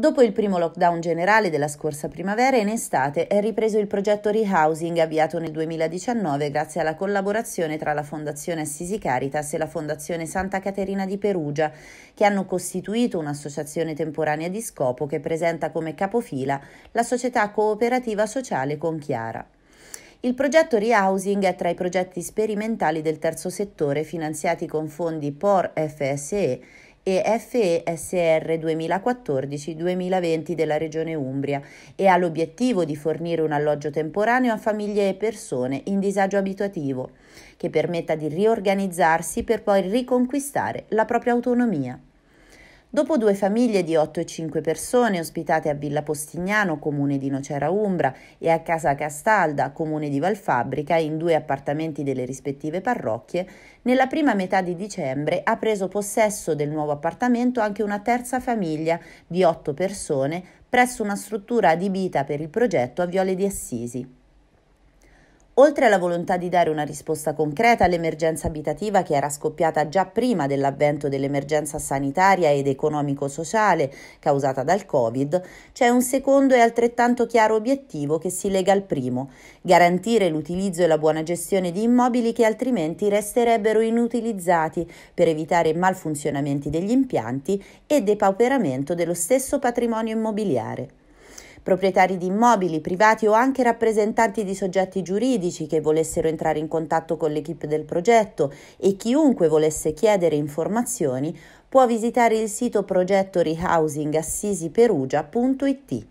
Dopo il primo lockdown generale della scorsa primavera, in estate è ripreso il progetto Rehousing avviato nel 2019 grazie alla collaborazione tra la Fondazione Assisi Caritas e la Fondazione Santa Caterina di Perugia, che hanno costituito un'associazione temporanea di scopo che presenta come capofila la società cooperativa sociale Conchiara. Il progetto Rehousing è tra i progetti sperimentali del terzo settore finanziati con fondi POR FSE e FESR 2014-2020 della Regione Umbria e ha l'obiettivo di fornire un alloggio temporaneo a famiglie e persone in disagio abitativo che permetta di riorganizzarsi per poi riconquistare la propria autonomia. Dopo due famiglie di 8 e 5 persone ospitate a Villa Postignano, comune di Nocera Umbra, e a Casa Castalda, comune di Valfabbrica, in due appartamenti delle rispettive parrocchie, nella prima metà di dicembre ha preso possesso del nuovo appartamento anche una terza famiglia di 8 persone presso una struttura adibita per il progetto a Viole di Assisi. Oltre alla volontà di dare una risposta concreta all'emergenza abitativa che era scoppiata già prima dell'avvento dell'emergenza sanitaria ed economico-sociale causata dal Covid, c'è un secondo e altrettanto chiaro obiettivo che si lega al primo, garantire l'utilizzo e la buona gestione di immobili che altrimenti resterebbero inutilizzati per evitare malfunzionamenti degli impianti e depauperamento dello stesso patrimonio immobiliare proprietari di immobili privati o anche rappresentanti di soggetti giuridici che volessero entrare in contatto con l'equipe del progetto e chiunque volesse chiedere informazioni può visitare il sito progetto rehousingassisiperugia.it.